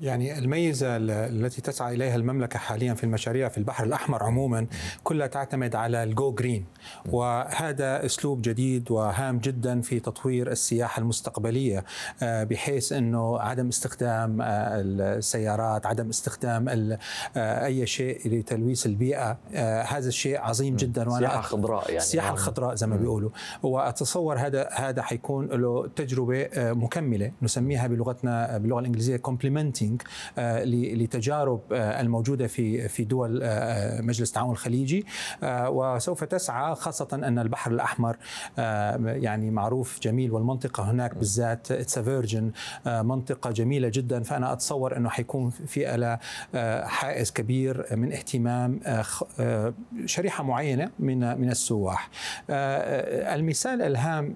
يعني الميزة التي تسعى إليها المملكة حاليا في المشاريع في البحر الأحمر عموما كلها تعتمد على الجو جرين وهذا أسلوب جديد وهام جدا في تطوير السياحة المستقبلية آه، بحيث أنه عدم استخدام آه، السيارات عدم استخدام آه، أي شيء لتلويث البيئة هذا الشيء عظيم جدا وأنا السياحة الخضراء يعني السياحة الخضراء زي ما بيقولوا وأتصور هذا هذا حيكون له تجربة مكملة نسميها بلغتنا باللغة الإنجليزية كومبلمنتنج الفايتنج آه، لتجارب آه، الموجوده في في دول آه، مجلس التعاون الخليجي وسوف تسعى خاصه ان البحر الاحمر يعني معروف جميل والمنطقه هناك بالذات اتس فيرجن منطقه جميله جدا فانا اتصور انه حيكون في ألا حائز كبير من اهتمام شريحه معينه من من السواح المثال الهام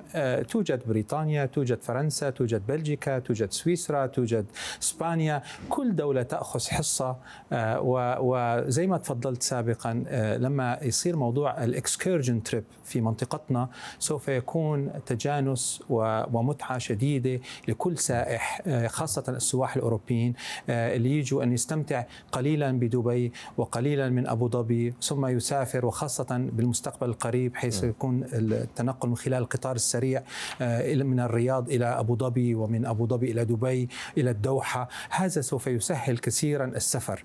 توجد بريطانيا توجد فرنسا توجد بلجيكا توجد سويسرا توجد اسبانيا كل دولة تأخذ حصة آه، وزي ما تفضلت سابقا آه، لما يصير موضوع الاكسكيرجن تريب في منطقتنا سوف يكون تجانس ومتعة شديدة لكل سائح آه، خاصة السواح الأوروبيين اللي يجوا أن يستمتع قليلا بدبي وقليلا من أبو ظبي ثم يسافر وخاصة بالمستقبل القريب حيث يكون التنقل من خلال القطار السريع من الرياض إلى أبو ظبي ومن أبو ظبي إلى دبي إلى الدوحة هذا هذا سوف يسهل كثيرا السفر